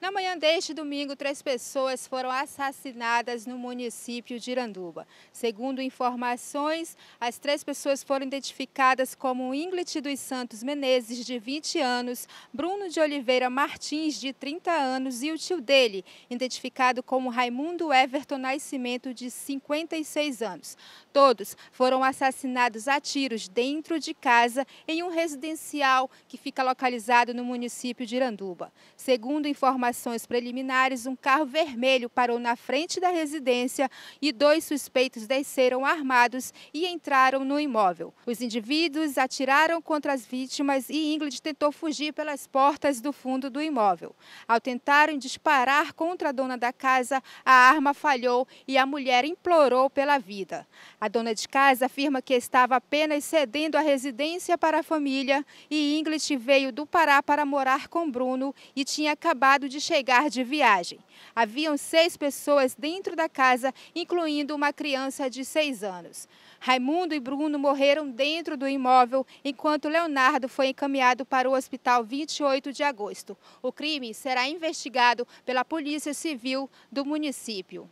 Na manhã deste domingo, três pessoas foram assassinadas no município de Iranduba. Segundo informações, as três pessoas foram identificadas como Inglit dos Santos Menezes, de 20 anos, Bruno de Oliveira Martins, de 30 anos, e o tio dele, identificado como Raimundo Everton Nascimento, de 56 anos. Todos foram assassinados a tiros dentro de casa em um residencial que fica localizado no município de Iranduba. Segundo informações, informações preliminares, um carro vermelho parou na frente da residência e dois suspeitos desceram armados e entraram no imóvel. Os indivíduos atiraram contra as vítimas e Ingrid tentou fugir pelas portas do fundo do imóvel. Ao tentarem disparar contra a dona da casa, a arma falhou e a mulher implorou pela vida. A dona de casa afirma que estava apenas cedendo a residência para a família e Ingrid veio do Pará para morar com Bruno e tinha acabado de chegar de viagem. Haviam seis pessoas dentro da casa, incluindo uma criança de seis anos. Raimundo e Bruno morreram dentro do imóvel, enquanto Leonardo foi encaminhado para o hospital 28 de agosto. O crime será investigado pela Polícia Civil do município.